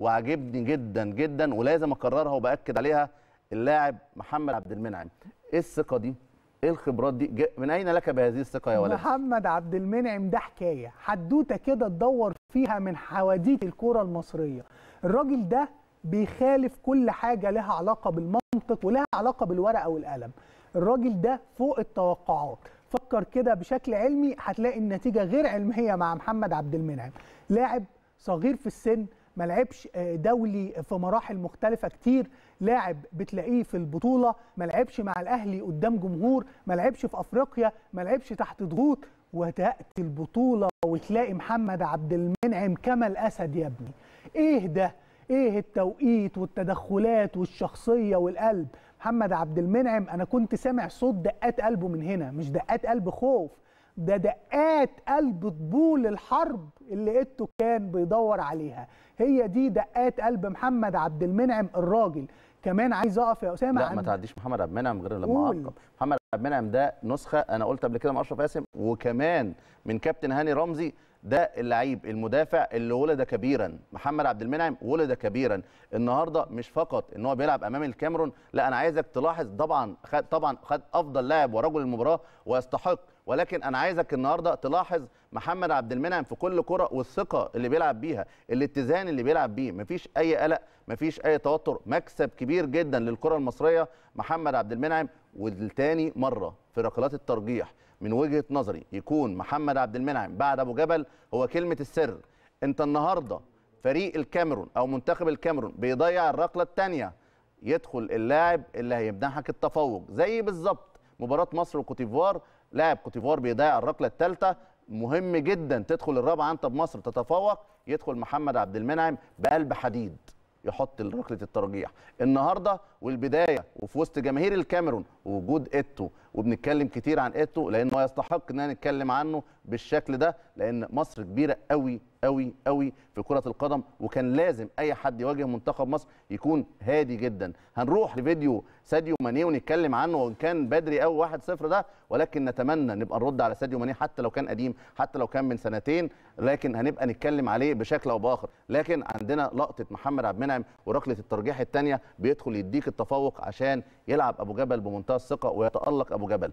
وعجبني جدا جدا ولازم اكررها وباكد عليها اللاعب محمد عبد المنعم ايه الثقه دي ايه الخبرات دي من اين لك بهذه الثقه يا ولد محمد عبد المنعم ده حكايه حدوته كده تدور فيها من حواديت الكوره المصريه الراجل ده بيخالف كل حاجه لها علاقه بالمنطق ولها علاقه بالورقه والقلم الراجل ده فوق التوقعات فكر كده بشكل علمي هتلاقي النتيجه غير علميه مع محمد عبد المنعم لاعب صغير في السن ما لعبش آه، دولي في مراحل مختلفه كتير لاعب بتلاقيه في البطوله ما لعبش مع الاهلي قدام جمهور ما لعبش في افريقيا ما لعبش تحت ضغوط وتاتي البطوله وتلاقي محمد عبد المنعم كما الاسد يا ابني ايه ده ايه التوقيت والتدخلات والشخصيه والقلب محمد عبد المنعم انا كنت سامع صوت دقات قلبه من هنا مش دقات قلب خوف ده دقات قلب طبول الحرب اللي إتو كان بيدور عليها هي دي دقات قلب محمد عبد المنعم الراجل كمان عايز اقف يا اسامه لا ما تعديش محمد عبد المنعم غير لما اعقب محمد عبد المنعم ده نسخه انا قلت قبل كده من اشرف ياسم وكمان من كابتن هاني رمزي ده اللعيب المدافع اللي ولد كبيرا محمد عبد المنعم ولد كبيرا النهارده مش فقط ان هو بيلعب امام الكاميرون لا انا عايزك تلاحظ طبعا خد طبعا خد افضل لاعب ورجل المباراه ويستحق ولكن انا عايزك النهارده تلاحظ محمد عبد المنعم في كل كره والثقه اللي بيلعب بيها الاتزان اللي بيلعب بيه مفيش اي قلق مفيش اي توتر مكسب كبير جدا للكره المصريه محمد عبد المنعم والتاني مره في ركلات الترجيح من وجهه نظري يكون محمد عبد المنعم بعد ابو جبل هو كلمه السر انت النهارده فريق الكاميرون او منتخب الكاميرون بيضيع الركله الثانيه يدخل اللاعب اللي هيمنحك التفوق زي بالظبط مباراه مصر وكوتيفوار لاعب كوتيفوار بيضيع الركله الثالثه مهم جدا تدخل الرابعه انت بمصر تتفوق يدخل محمد عبد المنعم بقلب حديد يحط ركله الترجيح النهارده والبدايه وفي وسط جماهير الكاميرون ووجود اتو وبنتكلم كتير عن ايتو لانه يستحق ان نتكلم عنه بالشكل ده لان مصر كبيره قوي قوي قوي في كره القدم وكان لازم اي حد يواجه منتخب مصر يكون هادي جدا هنروح لفيديو ساديو ماني ونتكلم عنه وان كان بدري قوي 1-0 ده ولكن نتمنى نبقى نرد على ساديو ماني حتى لو كان قديم حتى لو كان من سنتين لكن هنبقى نتكلم عليه بشكل او باخر لكن عندنا لقطه محمد عبد المنعم وركله الترجيح الثانيه بيدخل يديك التفوق عشان يلعب ابو جبل بمنتهى الثقه ويتالق ابو جبل